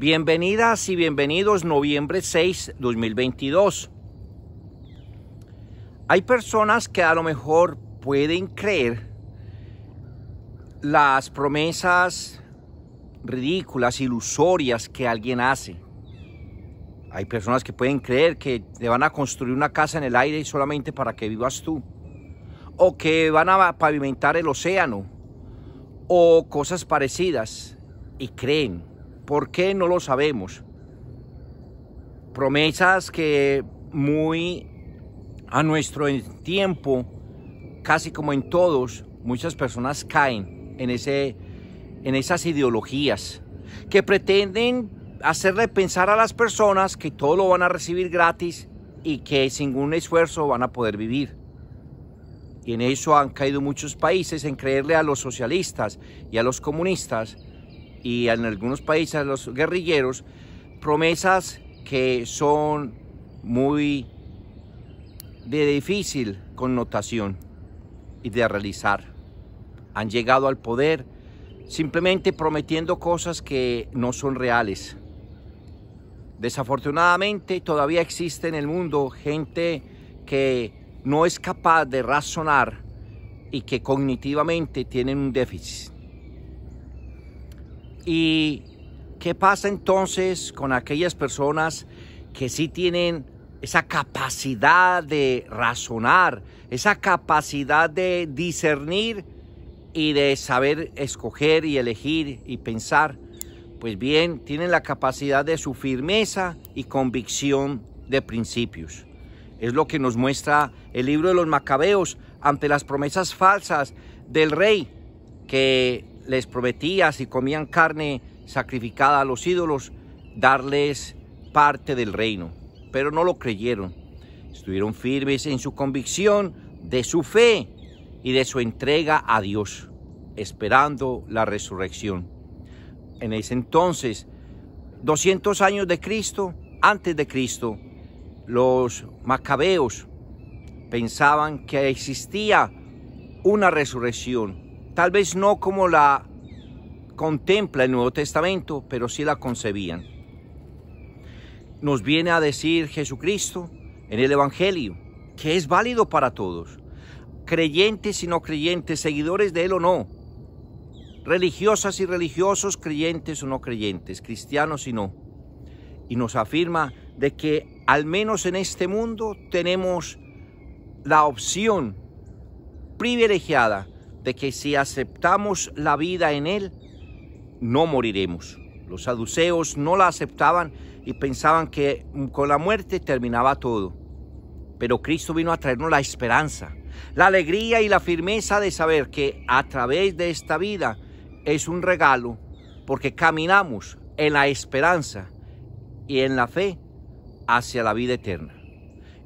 Bienvenidas y bienvenidos noviembre 6, 2022. Hay personas que a lo mejor pueden creer las promesas ridículas, ilusorias que alguien hace. Hay personas que pueden creer que te van a construir una casa en el aire solamente para que vivas tú. O que van a pavimentar el océano. O cosas parecidas. Y creen ¿Por qué no lo sabemos? Promesas que muy a nuestro tiempo, casi como en todos, muchas personas caen en, ese, en esas ideologías que pretenden hacerle pensar a las personas que todo lo van a recibir gratis y que sin ningún esfuerzo van a poder vivir. Y en eso han caído muchos países en creerle a los socialistas y a los comunistas y en algunos países los guerrilleros promesas que son muy de difícil connotación y de realizar. Han llegado al poder simplemente prometiendo cosas que no son reales. Desafortunadamente todavía existe en el mundo gente que no es capaz de razonar y que cognitivamente tienen un déficit. ¿Y qué pasa entonces con aquellas personas que sí tienen esa capacidad de razonar, esa capacidad de discernir y de saber escoger y elegir y pensar? Pues bien, tienen la capacidad de su firmeza y convicción de principios. Es lo que nos muestra el libro de los macabeos ante las promesas falsas del rey que les prometía si comían carne sacrificada a los ídolos, darles parte del reino. Pero no lo creyeron. Estuvieron firmes en su convicción de su fe y de su entrega a Dios, esperando la resurrección. En ese entonces, 200 años de Cristo, antes de Cristo, los macabeos pensaban que existía una resurrección Tal vez no como la contempla el Nuevo Testamento, pero sí la concebían. Nos viene a decir Jesucristo en el Evangelio que es válido para todos, creyentes y no creyentes, seguidores de Él o no, religiosas y religiosos, creyentes o no creyentes, cristianos y no. Y nos afirma de que al menos en este mundo tenemos la opción privilegiada de que si aceptamos la vida en Él, no moriremos. Los saduceos no la aceptaban y pensaban que con la muerte terminaba todo. Pero Cristo vino a traernos la esperanza, la alegría y la firmeza de saber que a través de esta vida es un regalo porque caminamos en la esperanza y en la fe hacia la vida eterna.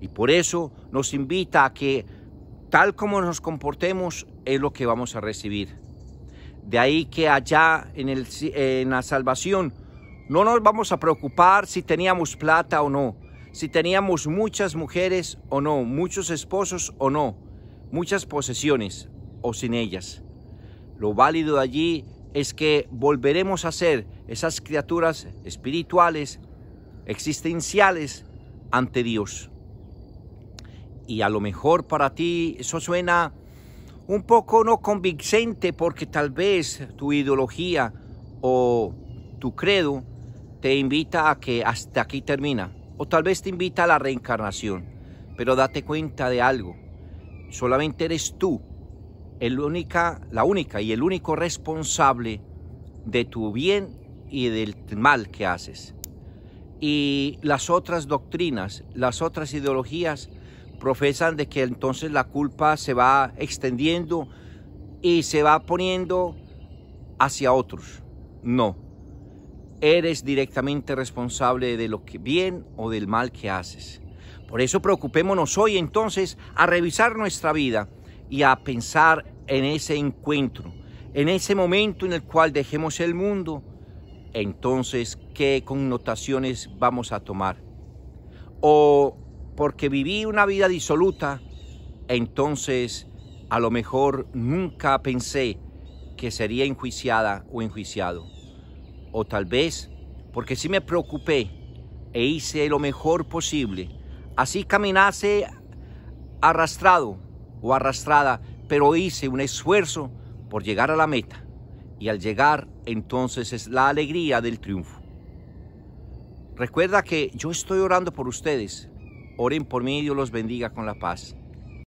Y por eso nos invita a que tal como nos comportemos es lo que vamos a recibir. De ahí que allá en, el, la salvación no nos vamos a preocupar si teníamos plata o no, si teníamos muchas mujeres o no, muchos esposos o no, muchas posesiones o sin ellas. Lo válido de allí es que volveremos a ser esas criaturas espirituales, existenciales ante Dios y a lo mejor para ti eso suena un poco no convincente porque tal vez tu ideología o tu credo te invita a que hasta aquí termina o tal vez te invita a la reencarnación. Pero date cuenta de algo. Solamente eres tú el única, la única y el único responsable de tu bien y del mal que haces. Y las otras doctrinas, las otras ideologías profesan de que entonces la culpa se va extendiendo y se va poniendo hacia otros. No, eres directamente responsable de lo que bien o del mal que haces. Por eso preocupémonos hoy entonces a revisar nuestra vida y a pensar en ese encuentro, en ese momento en el cual dejemos el mundo. Entonces, ¿qué connotaciones vamos a tomar? ¿O porque viví una vida disoluta, entonces a lo mejor nunca pensé que sería enjuiciada o enjuiciado. O tal vez porque sí me preocupé e hice lo mejor posible. Así caminase arrastrado o arrastrada, pero hice un esfuerzo por llegar a la meta. Y al llegar entonces es la alegría del triunfo. Recuerda que yo estoy orando por ustedes Oren por mí y Dios los bendiga con la paz.